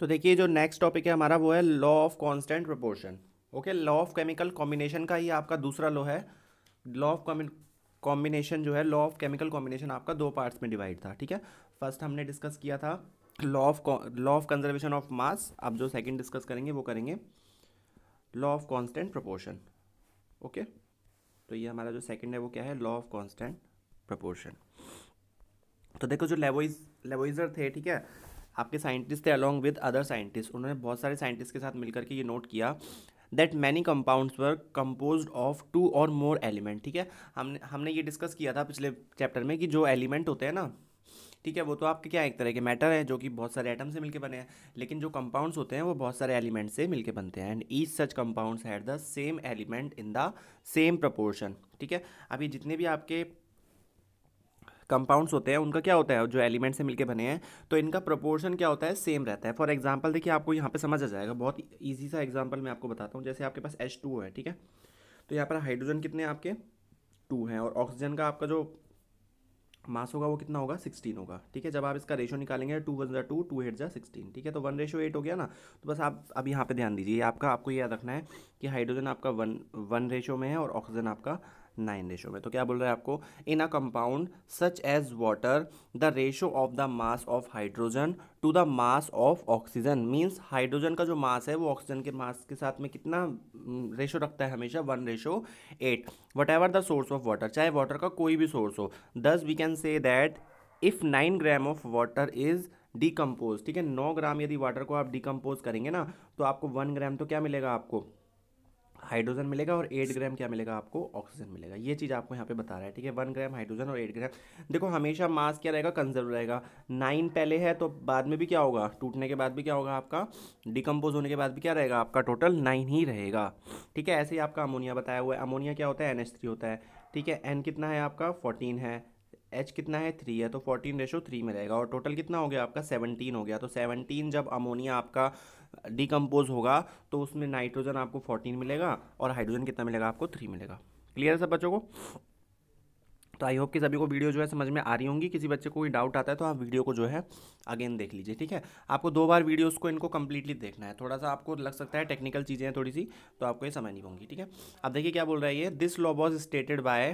तो देखिए जो नेक्स्ट टॉपिक है हमारा वो है law of constant proportion okay law of chemical combination का ही आपका दूसरा लॉ है लॉ ऑफ कॉम्बिनेशन जो है लॉ ऑफ केमिकल कॉम्बिनेशन आपका दो पार्ट्स में डिवाइड था ठीक है फर्स्ट हमने डिस्कस किया था law of law of conservation of mass आप जो सेकंड डिस्कस करेंगे वो करेंगे law of constant proportion okay तो ये हमारा जो सेकंड है वो क्या है लॉ ऑफ कॉन्स्टेंट प्रपोर्शन तो देखो जो लेवोइज लेवोइजर थे ठीक है आपके साइंटिस्ट थे अलॉन्ग विद अदर साइंटिस्ट उन्होंने बहुत सारे साइंटिस्ट के साथ मिलकर के ये नोट किया that many compounds were composed of two और मोर एलिमेंट ठीक है हमने हमने ये डिस्कस किया था पिछले चैप्टर में कि जो एलिमेंट होते हैं ना ठीक है वो तो आपके क्या एक तरह के मैटर हैं जो कि बहुत सारे एटम से मिलकर बने हैं लेकिन जो कंपाउंड्स होते हैं वो बहुत सारे एलिमेंट से मिलकर बनते हैं and each such compounds had the same element in the same proportion ठीक है अभी जितने भी आपके कंपाउंड्स होते हैं उनका क्या होता है जो एलिमेंट से मिलकर बने हैं तो इनका प्रोपोर्शन क्या होता है सेम रहता है फॉर एग्जाम्पल देखिए आपको यहाँ पर समझ आ जाएगा बहुत ईजी सा एग्जाम्पल मैं आपको बताता हूँ जैसे आपके पास एच टू है ठीक है तो यहाँ पर हाइड्रोजन कितने आपके टू हैं और ऑक्सीजन का आपका जो मास होगा वो कितना होगा सिक्सटीन होगा ठीक है जब आप इसका रेशो निकालेंगे टू वन ज़रा टू टू एट ज़ा सिक्सटीन ठीक है तो वन रेशो एट हो गया ना तो बस आप अब यहाँ पे ध्यान दीजिए आपका आपको याद रखना है कि हाइड्रोजन आपका वन वन रेशो में है और ऑक्सीजन आपका नाइन रेशो में तो क्या बोल रहे हैं आपको in a compound such as water the ratio of the mass of hydrogen to the mass of oxygen means hydrogen का जो मास है वो ऑक्सीजन के मास के साथ में कितना रेशो हम्म, रखता है हमेशा one ratio eight whatever the source of water चाहे वाटर का कोई भी सोर्स हो thus we can say that if nine gram of water is decompose ठीक है नौ ग्राम यदि वाटर को आप डिकम्पोज करेंगे ना तो आपको वन ग्राम तो क्या मिलेगा आपको हाइड्रोजन मिलेगा और एट ग्राम क्या मिलेगा आपको ऑक्सीजन मिलेगा ये चीज़ आपको यहाँ पे बता रहा है ठीक है वन ग्राम हाइड्रोजन और एट ग्राम देखो हमेशा मास क्या रहेगा कंजर्व रहेगा नाइन पहले है तो बाद में भी क्या होगा टूटने के बाद भी क्या होगा आपका डिकम्पोज होने के बाद भी क्या रहेगा आपका टोटल नाइन ही रहेगा ठीक है ऐसे ही आपका अमोनिया बताया हुआ है अमोनिया क्या होता है एन होता है ठीक है एन कितना है आपका फोर्टीन है एच कितना है थ्री है तो फोर्टीन रेशो थ्री में रहेगा और टोटल कितना हो गया आपका सेवनटीन हो गया तो सेवनटीन जब अमोनिया आपका डिकम्पोज uh, होगा तो उसमें नाइट्रोजन आपको फोर्टीन मिलेगा और हाइड्रोजन कितना मिलेगा आपको थ्री मिलेगा क्लियर है सब बच्चों को तो आई होप कि सभी को वीडियो जो है समझ में आ रही होंगी किसी बच्चे को कोई डाउट आता है तो आप वीडियो को जो है अगेन देख लीजिए ठीक है आपको दो बार वीडियोस को इनको कंप्लीटली देखना है थोड़ा सा आपको लग सकता है टेक्निकल चीज़ें हैं थोड़ी सी तो आपको ये समझ नहीं होंगी ठीक है अब देखिए क्या बोल रहा है ये this law was stated by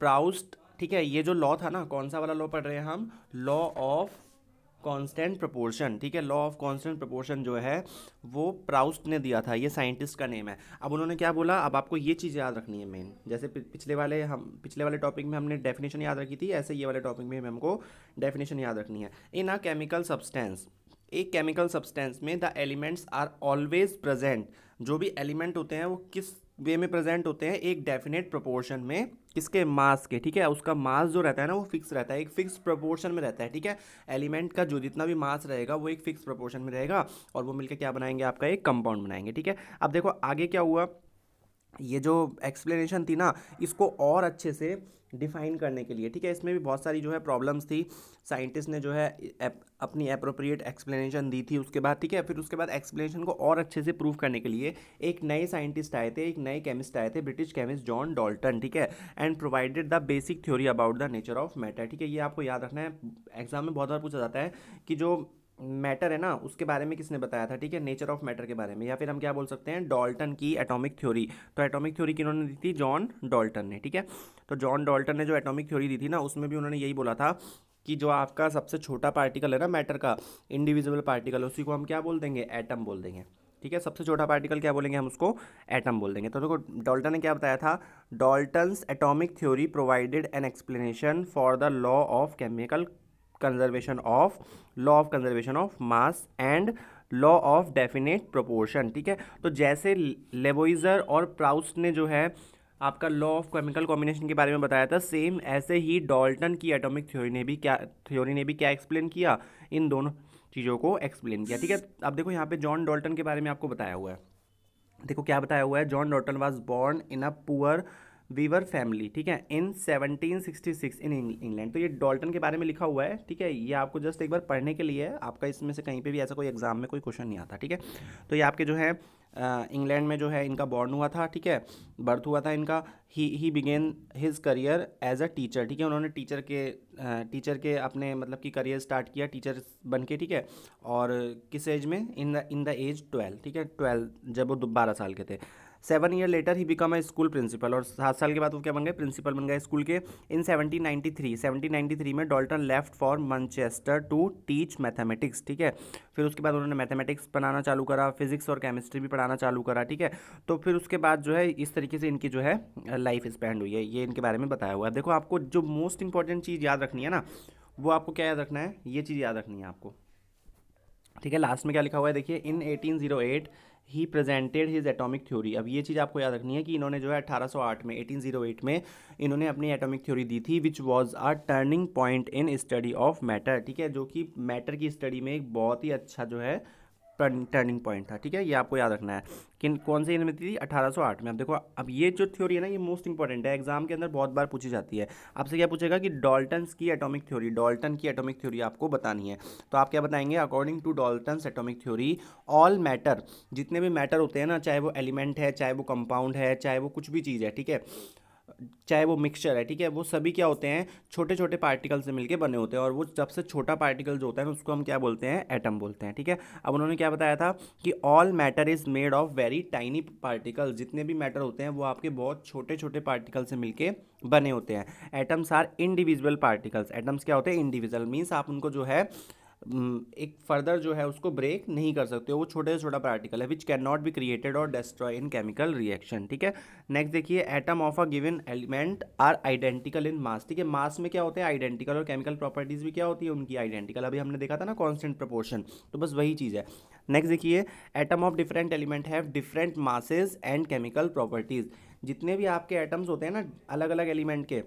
Proust ठीक है ये जो लॉ था ना कौन सा वाला लॉ पढ़ रहे हैं हम लॉ ऑफ कांस्टेंट प्रोपोर्शन ठीक है लॉ ऑफ कांस्टेंट प्रोपोर्शन जो है वो प्राउस्ट ने दिया था ये साइंटिस्ट का नेम है अब उन्होंने क्या बोला अब आपको ये चीज़ याद रखनी है मेन जैसे पिछले वाले हम पिछले वाले टॉपिक में हमने डेफिनेशन याद रखी थी ऐसे ये वाले टॉपिक में हमको डेफिनेशन याद रखनी है इन अ केमिकल सब्सटेंस एक केमिकल सब्सटेंस में the elements are always present जो भी एलिमेंट होते हैं वो किस वे में प्रेजेंट होते हैं एक डेफिनेट प्रोपोर्शन में किसके मास के ठीक है उसका मास जो रहता है ना वो फिक्स रहता है एक फिक्स प्रपोर्शन में रहता है ठीक है एलिमेंट का जो जितना भी मास रहेगा वो एक फिक्स प्रपोर्शन में रहेगा और वो मिलकर क्या बनाएंगे आपका एक कंपाउंड बनाएंगे ठीक है अब देखो आगे क्या हुआ ये जो एक्सप्लेनेशन थी ना इसको और अच्छे से डिफाइन करने के लिए ठीक है इसमें भी बहुत सारी जो है प्रॉब्लम्स थी साइंटिस्ट ने जो है अपनी अप्रोप्रिएट एक्सप्लेनेशन दी थी उसके बाद ठीक है फिर उसके बाद एक्सप्लेनेशन को और अच्छे से प्रूव करने के लिए एक नए साइंटिस्ट आए थे एक नए केमिस्ट आए थे ब्रिटिश केमिस्ट जॉन डॉल्टन ठीक है and provided the basic theory about the nature of matter ठीक है ये आपको याद रखना है एग्जाम में बहुत बार पूछा जाता है कि जो मैटर है ना उसके बारे में किसने बताया था ठीक है नेचर ऑफ मैटर के बारे में या फिर हम क्या बोल सकते हैं डॉल्टन की एटॉमिक थ्योरी तो एटॉमिक थ्योरी किन्होंने दी थी जॉन डॉल्टन ने ठीक है तो जॉन डॉल्टन ने जो एटॉमिक थ्योरी दी थी ना उसमें भी उन्होंने यही बोला था कि जो आपका सबसे छोटा पार्टिकल है ना मैटर का इंडिविजुअल पार्टिकल उसी को हम क्या बोल देंगे एटम बोल देंगे ठीक है सबसे छोटा पार्टिकल क्या बोलेंगे हम उसको एटम बोल देंगे तो देखो डॉल्टन ने क्या बताया था Dalton's atomic theory provided an explanation for the law of chemical conservation of law of conservation of mass and law of definite proportion ठीक है तो जैसे लेबोइजर और प्राउस्ट ने जो है आपका लॉ ऑफ केमिकल कॉम्बिनेशन के बारे में बताया था सेम ऐसे ही डॉल्टन की एटॉमिक थ्योरी ने भी क्या थ्योरी ने भी क्या एक्सप्लेन किया इन दोनों चीज़ों को एक्सप्लेन किया ठीक है अब देखो यहाँ पे जॉन डॉल्टन के बारे में आपको बताया हुआ है देखो क्या बताया हुआ है John Dalton was born in a poor weaver family ठीक है इन 1766 इन इंग्लैंड तो ये डॉल्टन के बारे में लिखा हुआ है ठीक है ये आपको जस्ट एक बार पढ़ने के लिए है आपका इसमें से कहीं पे भी ऐसा कोई एग्जाम में कोई क्वेश्चन नहीं आता ठीक है तो ये आपके जो है इंग्लैंड में जो है इनका बॉर्न हुआ था ठीक है बर्थ हुआ था इनका he he began his career as a teacher ठीक है उन्होंने टीचर के टीचर के अपने मतलब कि करियर स्टार्ट किया टीचर बन के ठीक है और किस एज में in the in the age twelve ठीक है ट्वेल्व जब वो बारह साल के थे seven year later he become है स्कूल प्रिंसिपल और सात साल के बाद वो क्या बन गए प्रिंसिपल बन गए स्कूल के इन 1793 1793 में Dalton left for Manchester to teach mathematics ठीक है फिर उसके बाद उन्होंने मैथमेटिक्स पढ़ाना चालू करा फिजिक्स और केमिस्ट्री भी पढ़ाना चालू करा ठीक है तो फिर उसके बाद जो है इस तरीके से इनकी जो है लाइफ स्पेंड हुई है ये इनके बारे में बताया हुआ है देखो आपको जो मोस्ट इंपॉर्टेंट चीज़ याद रखनी है ना वो आपको क्या याद रखना है ये चीज़ याद रखनी है आपको ठीक है लास्ट में क्या लिखा हुआ है देखिए in 1808 he presented his atomic theory अब ये चीज़ आपको याद रखनी है कि इन्होंने जो है 1808 में 1808 में इन्होंने अपनी एटॉमिक थ्योरी दी थी which was a turning point in study of matter ठीक है जो कि मैटर की स्टडी में एक बहुत ही अच्छा जो है टर्निंग पॉइंट था ठीक है ये आपको याद रखना है किन कौन सी ईयर थी 1808 में अब देखो अब ये जो थ्योरी है ना ये मोस्ट इंपॉर्टेंट है एग्जाम के अंदर बहुत बार पूछी जाती है आपसे क्या पूछेगा कि डॉल्टन की एटॉमिक थ्योरी डॉल्टन की एटॉमिक थ्योरी आपको बतानी है तो आप क्या बताएंगे according to Dalton atomic theory all matter जितने भी मैटर होते हैं ना चाहे वो एलिमेंट है चाहे वो कंपाउंड है चाहे वो कुछ भी चीज़ है ठीक है चाहे वो मिक्सचर है ठीक है वो सभी क्या होते हैं छोटे छोटे पार्टिकल से मिलकर बने होते हैं और वो सबसे छोटा पार्टिकल जो होता है उसको हम क्या बोलते हैं एटम बोलते हैं ठीक है अब उन्होंने क्या बताया था कि all matter is made of very tiny particle जितने भी मैटर होते हैं वो आपके बहुत छोटे छोटे पार्टिकल से मिलकर बने होते हैं atoms are individual particles atoms क्या होते हैं इंडिविजुअल मीन्स आप उनको जो है एक फर्दर जो है उसको ब्रेक नहीं कर सकते वो छोटे से छोटा पार्टिकल है which can not be created और डिस्ट्रॉय इन केमिकल रिएक्शन ठीक है नेक्स्ट देखिए atom of a given element are identical in mass ठीक है मास में क्या होते हैं आइडेंटिकल और केमिकल प्रॉपर्टीज़ भी क्या होती है उनकी आइडेंटिकल अभी हमने देखा था ना कॉन्स्टेंट प्रपोर्शन तो बस वही चीज़ है नेक्स्ट देखिए atom of different element have different masses and chemical properties जितने भी आपके एटम्स होते हैं ना अलग अलग एलिमेंट के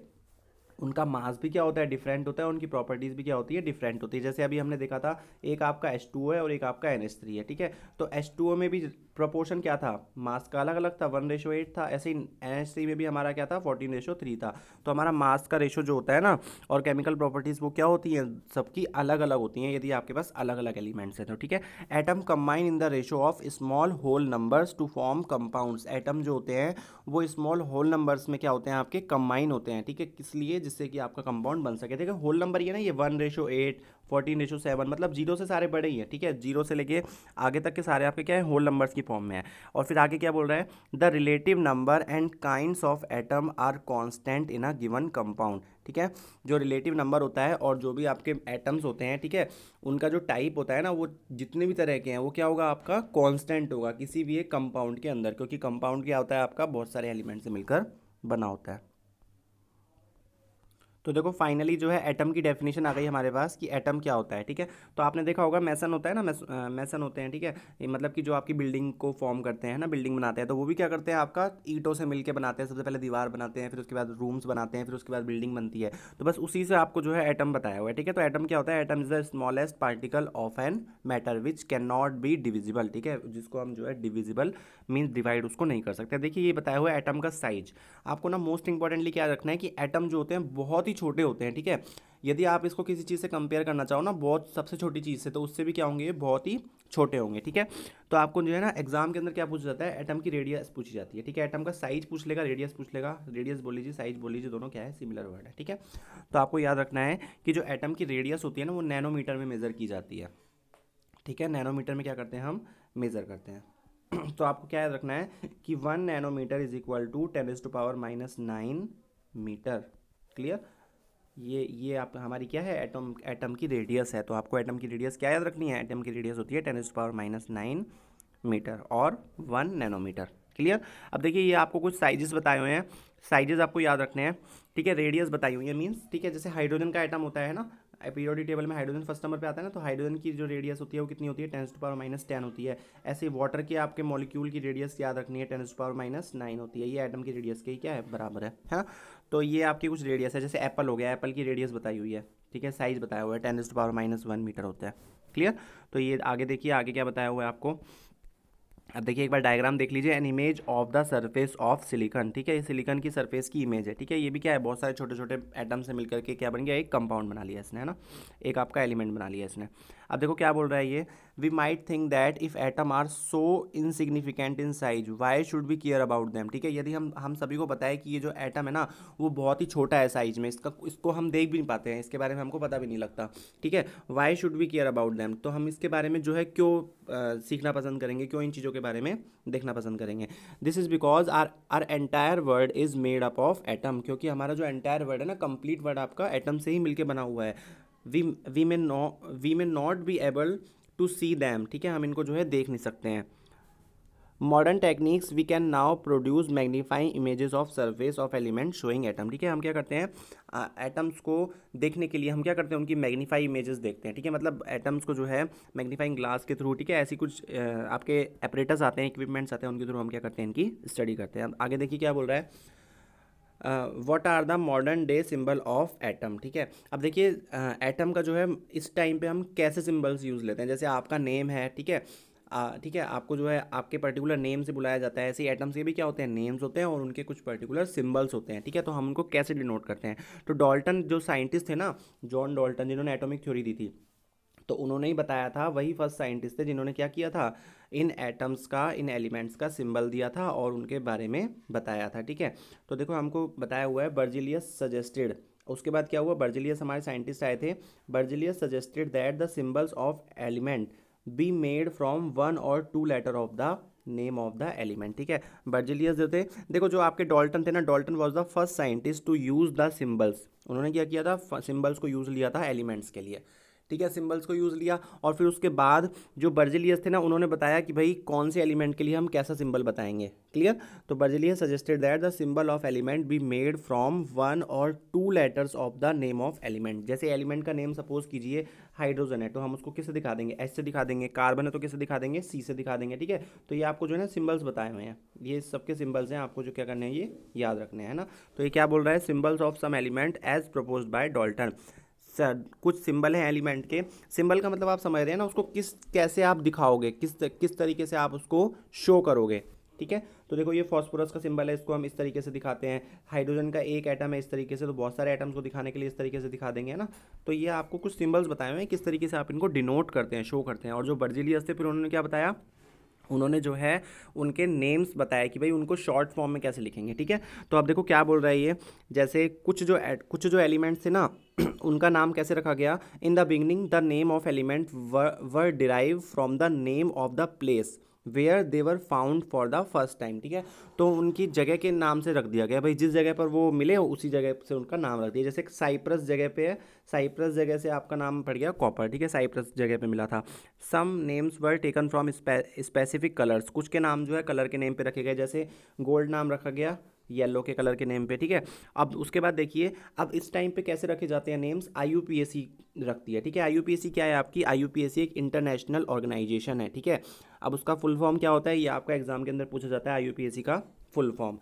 उनका मास भी क्या होता है डिफरेंट होता है उनकी प्रॉपर्टीज़ भी क्या होती है डिफरेंट होती है जैसे अभी हमने देखा था एक आपका एच है और एक आपका एन है ठीक है तो एच में भी प्रपोर्शन क्या था मास का अलग अलग था वन रेशो एट था ऐसे ही एन में भी हमारा क्या था फोर्टीन रेशो थ्री था तो हमारा मास का रेशो जो होता है ना और केमिकल प्रॉपर्टीज़ वो क्या होती हैं सबकी अलग अलग होती हैं यदि आपके पास अलग अलग एलिमेंट्स हैं तो ठीक है atom combine in the ratio of small whole numbers to form compounds atom जो होते हैं वो स्मॉल होल नंबर्स में क्या होते हैं आपके कंबाइन होते हैं ठीक है इसलिए जिस जिससे कि आपका कंपाउंड बन सके देखिए होल नंबर ये ना ये one ratio eight fourteen ratio seven मतलब जीरो से सारे बड़े ही हैं ठीक है जीरो से लेके आगे तक के सारे आपके क्या है होल नंबर्स की फॉर्म में है और फिर आगे क्या बोल रहे हैं the relative number and kind of atom are constant in a given compound ठीक है जो रिलेटिव नंबर होता है और जो भी आपके एटम्स होते हैं ठीक है उनका जो टाइप होता है ना वो जितने भी तरह के हैं वो क्या होगा आपका कॉन्स्टेंट होगा किसी भी एक कंपाउंड के अंदर क्योंकि कंपाउंड क्या होता है आपका बहुत सारे एलिमेंट से मिलकर बना होता है तो देखो फाइनली जो है एटम की डेफिनेशन आ गई हमारे पास कि एटम क्या होता है ठीक है तो आपने देखा होगा मैसन होता है ना मैसन होते हैं ठीक है ये मतलब कि जो आपकी बिल्डिंग को फॉर्म करते हैं ना बिल्डिंग बनाते हैं तो वो भी क्या करते हैं आपका ईटों से मिलकर बनाते हैं सबसे पहले दीवार बनाते हैं फिर उसके बाद रूम्स बनाते हैं फिर उसके बाद बिल्डिंग बनती है तो बस उसी से आपको जो है एटम बताया हुआ है ठीक है तो एटम क्या होता है atom is the smallest particle of an matter which can not be divisible ठीक है जिसको हम जो है डिविजिबल मीन्स डिवाइड उसको नहीं कर सकते देखिए ये बताया हुआ है एटम का साइज आपको ना मोस्ट इंपॉर्टेंटली क्या रखना है कि एटम जो होते हैं बहुत ही ही छोटे होते हैं ठीक है यदि आप इसको किसी चीज़ से कंपेयर करना चाहो ना बहुत सबसे छोटी चीज़ से तो उससे भी क्या होंगे ये बहुत ही छोटे होंगे ठीक है तो आपको जो है ना एग्जाम के अंदर क्या पूछा जाता है एटम की रेडियस पूछी जाती है ठीक है एटम का साइज पूछ लेगा रेडियस पूछ लेगा रेडियस बोल लीजिए साइज बोल लीजिए दोनों क्या है सिमिलर वर्ड है ठीक है तो आपको याद रखना है कि जो एटम की रेडियस होती है ना वो नैनोमीटर में मेज़र की जाती है ठीक है नैनोमीटर में क्या करते हैं हम मेज़र करते हैं तो आपको क्या याद रखना है कि one nanometre is equal to ten is to power minus nine metre clear ये ये आप हमारी क्या है एटम एटम की रेडियस है तो आपको एटम की रेडियस क्या याद रखनी है एटम की रेडियस होती है ten is power minus nine metre और वन नैनोमीटर क्लियर अब देखिए ये आपको कुछ साइजेस बताए हुए हैं साइजेस आपको याद रखने हैं ठीक है रेडियस बताई हुई है मीन्स ठीक है जैसे हाइड्रोजन का आइटम होता है ना पीरियोडिक टेबल में हाइड्रोजन फर्स्ट नंबर पे आता है ना तो हाइड्रोजन की जो रेडियस होती है वो कितनी होती है ten to power minus ten होती है ऐसे वाटर के आपके मॉलिक्यूल की रेडियस याद रखनी है ten to power minus nine होती है ये आइटम की रेडियस के ही क्या है बराबर है है ना तो ये आपकी कुछ रेडियस है जैसे एप्पल हो गया एप्पल की रेडियस बताई हुई है ठीक है साइज़ बताया हुआ है ten is to power minus one metre होता है क्लियर तो ये आगे देखिए आगे क्या बताया हुआ है आपको अब देखिए एक बार डायग्राम देख लीजिए an image of the surface of silicon ठीक है ये सिलिकॉन की सरफेस की इमेज है ठीक है ये भी क्या है बहुत सारे छोटे छोटे एटम से मिलकर के क्या बन गया एक कंपाउंड बना लिया इसने है ना एक आपका एलिमेंट बना लिया इसने अब देखो क्या बोल रहा है ये we might think that if atom are so insignificant in size why should be care about them ठीक है यदि हम हम सभी को पता कि ये जो एटम है ना वो बहुत ही छोटा है साइज में इसका इसको हम देख भी नहीं पाते हैं इसके बारे में हमको पता भी नहीं लगता ठीक है why should be care about them तो हम इसके बारे में जो है क्यों आ, सीखना पसंद करेंगे क्यों इन चीज़ों के बारे में देखना पसंद करेंगे this is because our our entire world is made up of atom क्योंकि हमारा जो एंटायर वर्ड है ना कंप्लीट वर्ड आपका एटम से ही मिलकर बना हुआ है we we may no we may not be able to see them ठीक है हम इनको जो है देख नहीं सकते हैं modern techniques we can now produce magnifying images of surface of element showing atom ठीक है हम क्या करते हैं एटम्स को देखने के लिए हम क्या करते हैं उनकी मैग्नीफाई इमेजेस देखते हैं ठीक है मतलब एटम्स को जो है मैग्नीफाइंग ग्लास के थ्रू ठीक है ऐसी कुछ आपके एपरेटर्स आते हैं इक्विपमेंट्स आते हैं उनके थ्रू हम क्या करते हैं इनकी स्टडी करते हैं आगे देखिए क्या बोल रहा है what are the modern day symbol of atom ठीक है अब देखिए एटम uh, का जो है इस टाइम पे हम कैसे सिम्बल्स यूज़ लेते हैं जैसे आपका नेम है ठीक है ठीक है आपको जो है आपके पर्टिकुलर नेम से बुलाया जाता है ऐसे एटम्स के भी क्या होते हैं नेम्स होते हैं और उनके कुछ पर्टिकुलर सिम्बल्स होते हैं ठीक है तो हम उनको कैसे डिनोट करते हैं तो डॉल्टन जो साइंटिस्ट थे ना जॉन डॉल्टन जिन्होंने एटोमिक थ्योरी दी थी तो उन्होंने ही बताया था वही फर्स्ट साइंटिस्ट थे जिन्होंने क्या किया था इन एटम्स का इन एलिमेंट्स का सिंबल दिया था और उनके बारे में बताया था ठीक है तो देखो हमको बताया हुआ है बर्जिलियस सजेस्टेड उसके बाद क्या हुआ बर्जिलियस हमारे साइंटिस्ट आए थे Berzelius suggested that the symbols of element be made from one और two letter of the name of the element ठीक है बर्जिलियस जो थे देखो जो आपके डॉल्टन थे ना Dalton was the first scientist to use the symbols उन्होंने क्या किया था सिम्बल्स को यूज़ लिया था एलिमेंट्स के लिए ठीक है सिम्बल्स को यूज़ लिया और फिर उसके बाद जो बर्जिलियस थे ना उन्होंने बताया कि भाई कौन से एलिमेंट के लिए हम कैसा सिम्बल बताएंगे क्लियर तो Berzelius suggested that the symbol of element be made from one और two letters of the name of element जैसे एलिमेंट का नेम सपोज कीजिए हाइड्रोजन है तो हम उसको किससे दिखा देंगे एच से दिखा देंगे कार्बन है तो किससे दिखा देंगे सी से दिखा देंगे ठीक है तो ये आपको जो है ना सिम्बल्स बताए हुए हैं ये सबके सिम्बल्स हैं आपको जो क्या करने हैं ये याद रखने हैं ना तो ये क्या बोल रहा है symbols of some element as propose by Dalton कुछ सिंबल हैं एलिमेंट के सिंबल का मतलब आप समझ रहे हैं ना उसको किस कैसे आप दिखाओगे किस किस तरीके से आप उसको शो करोगे ठीक है तो देखो ये फॉस्फोरस का सिंबल है इसको हम इस तरीके से दिखाते हैं हाइड्रोजन का एक एटम है इस तरीके से तो बहुत सारे एटम्स को दिखाने के लिए इस तरीके से दिखा देंगे ना तो ये आपको कुछ सिंबल्स बताए हुए हैं किस तरीके से आप इनको डिनोट करते हैं शो करते हैं और जो बर्जिलियस थे फिर उन्होंने क्या बताया उन्होंने जो है उनके नेम्स बताया कि भाई उनको शॉर्ट फॉर्म में कैसे लिखेंगे ठीक है तो आप देखो क्या बोल रहा है ये जैसे कुछ जो कुछ जो एलिमेंट्स थे ना उनका नाम कैसे रखा गया in the beginning the name of element were derive from the name of the place where they were found for the first time ठीक है तो उनकी जगह के नाम से रख दिया गया भाई जिस जगह पर वो मिले हो उसी जगह से उनका नाम रख दिया जैसे साइप्रस जगह पे है साइप्रस जगह से आपका नाम पड़ गया कॉपर ठीक है साइप्रस जगह पे मिला था some names were taken from specific colours कुछ के नाम जो है कलर के नेम पे रखे गए जैसे गोल्ड नाम रखा गया येलो के कलर के नेम पे ठीक है अब उसके बाद देखिए अब इस टाइम पे कैसे रखे जाते हैं नेम्स आई रखती है ठीक है आई क्या है आपकी आई एक इंटरनेशनल ऑर्गेनाइजेशन है ठीक है अब उसका फुल फॉर्म क्या होता है ये आपका एग्जाम के अंदर पूछा जाता है आई का फुल फॉर्म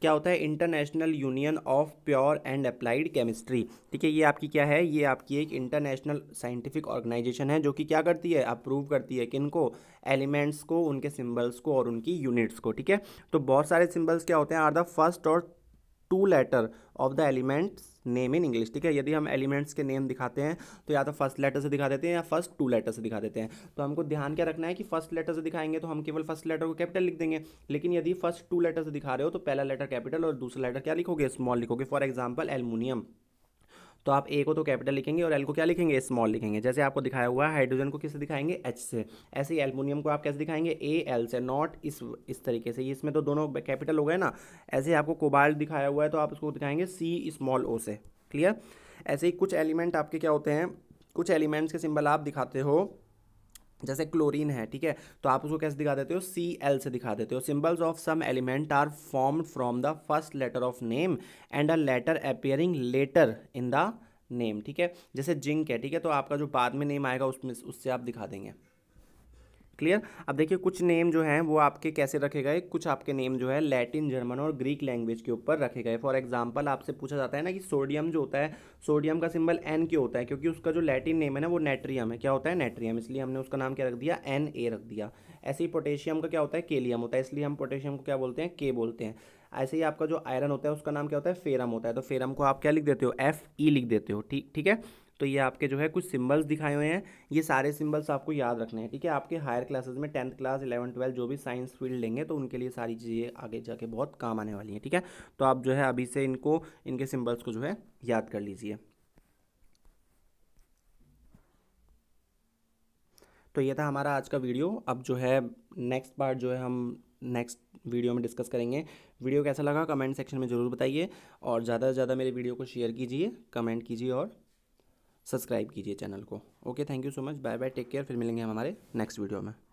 क्या होता है International Union of Pure and Applied Chemistry ठीक है ये आपकी क्या है ये आपकी एक इंटरनेशनल साइंटिफिक ऑर्गेनाइजेशन है जो कि क्या करती है अप्रूव करती है किनको एलिमेंट्स को उनके सिम्बल्स को और उनकी यूनिट्स को ठीक है तो बहुत सारे सिम्बल्स क्या होते हैं आर द फर्स्ट और two letter of the elements name in English ठीक है यदि हम एलिमेंट्स के नेम दिखाते हैं तो या तो फर्स्ट लेटर से दिखा देते हैं या फर्स्ट टू लेटर से दिखा देते हैं तो हमको ध्यान क्या रखना है कि फर्स्ट लेटर से दिखाएंगे तो हम केवल फर्स्ट लेटर को कैपिटल लिख देंगे लेकिन यदि फर्स्ट टू लेटर से दिखा रहे हो तो पहला लेटर कैपिटल और दूसरा लेटर क्या लिखोगे स्मॉल लिखोगे फॉर एग्जाम्पल एलमुनियम तो आप ए को तो कैपिटल लिखेंगे और एल को क्या लिखेंगे स्मॉल लिखेंगे जैसे आपको दिखाया हुआ है हाइड्रोजन को किससे दिखाएंगे एच से ऐसे ही एल्मोनियम को आप कैसे दिखाएंगे ए एल से नॉट इस इस तरीके से इसमें तो दोनों कैपिटल हो गए ना ऐसे आपको कोबाल दिखाया हुआ है तो आप उसको दिखाएंगे सी स्मॉल ओ से क्लियर ऐसे ही कुछ एलिमेंट आपके क्या होते हैं कुछ एलिमेंट्स के सिंबल आप दिखाते हो जैसे क्लोरीन है ठीक है तो आप उसको कैसे दिखा देते हो सी एल से दिखा देते हो symbols of some element are form from the first letter of name and a letter appearing letter in the name ठीक है जैसे जिंक है ठीक है तो आपका जो बाद में नेम आएगा उसमें उससे आप दिखा देंगे क्लियर अब देखिए कुछ नेम जो हैं वो आपके कैसे रखे गए कुछ आपके नेम जो है लैटिन जर्मन और ग्रीक लैंग्वेज के ऊपर रखे गए फॉर एग्जाम्पल आपसे पूछा जाता है ना कि सोडियम जो होता है सोडियम का सिंबल एन क्यों होता है क्योंकि उसका जो लैटिन नेम है ना वो नेट्रियम है क्या होता है नेट्रियम इसलिए हमने उसका नाम क्या रख दिया एन ए रख दिया ऐसे ही पोटेशियम का क्या होता है केलियम होता है इसलिए हम पोटेशियम को क्या बोलते हैं के बोलते हैं ऐसे ही आपका जो आयरन होता है उसका नाम क्या होता है फेरम होता है तो फेरम को आप क्या लिख देते हो एफ ई e लिख देते हो ठीक ठीक है तो ये आपके जो है कुछ सिम्बल्स दिखाए हुए हैं ये सारे सिम्बल्स आपको याद रखने हैं ठीक है आपके हायर क्लासेज में टेंथ क्लास इलेवन ट्वेल्व जो भी साइंस फील्ड लेंगे तो उनके लिए सारी चीज़ें आगे जाके बहुत काम आने वाली हैं ठीक है तो आप जो है अभी से इनको इनके सिम्बल्स को जो है याद कर लीजिए तो ये था हमारा आज का वीडियो अब जो है नेक्स्ट पार्ट जो है हम नेक्स्ट वीडियो में डिस्कस करेंगे वीडियो कैसा लगा कमेंट सेक्शन में ज़रूर बताइए और ज़्यादा से ज़्यादा मेरे वीडियो को शेयर कीजिए कमेंट कीजिए और सब्सक्राइब कीजिए चैनल को okay thank you so much bye bye take care फिर मिलेंगे हम हमारे नेक्स्ट वीडियो में